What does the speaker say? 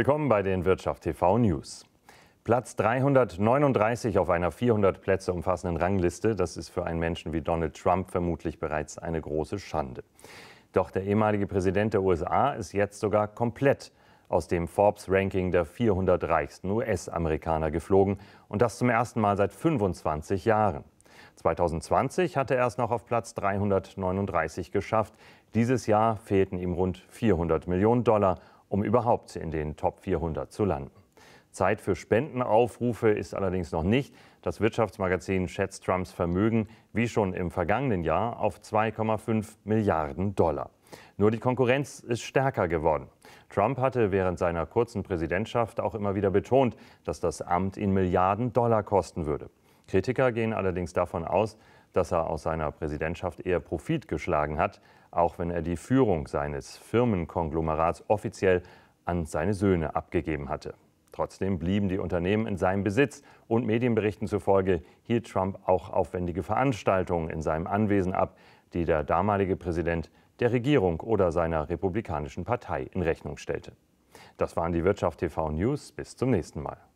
Willkommen bei den Wirtschaft TV News. Platz 339 auf einer 400 Plätze umfassenden Rangliste, das ist für einen Menschen wie Donald Trump vermutlich bereits eine große Schande. Doch der ehemalige Präsident der USA ist jetzt sogar komplett aus dem Forbes-Ranking der 400 reichsten US-Amerikaner geflogen und das zum ersten Mal seit 25 Jahren. 2020 hatte er es noch auf Platz 339 geschafft. Dieses Jahr fehlten ihm rund 400 Millionen Dollar um überhaupt in den Top 400 zu landen. Zeit für Spendenaufrufe ist allerdings noch nicht. Das Wirtschaftsmagazin schätzt Trumps Vermögen wie schon im vergangenen Jahr auf 2,5 Milliarden Dollar. Nur die Konkurrenz ist stärker geworden. Trump hatte während seiner kurzen Präsidentschaft auch immer wieder betont, dass das Amt ihn Milliarden Dollar kosten würde. Kritiker gehen allerdings davon aus, dass er aus seiner Präsidentschaft eher Profit geschlagen hat, auch wenn er die Führung seines Firmenkonglomerats offiziell an seine Söhne abgegeben hatte. Trotzdem blieben die Unternehmen in seinem Besitz und Medienberichten zufolge hielt Trump auch aufwendige Veranstaltungen in seinem Anwesen ab, die der damalige Präsident der Regierung oder seiner republikanischen Partei in Rechnung stellte. Das waren die Wirtschaft TV News. Bis zum nächsten Mal.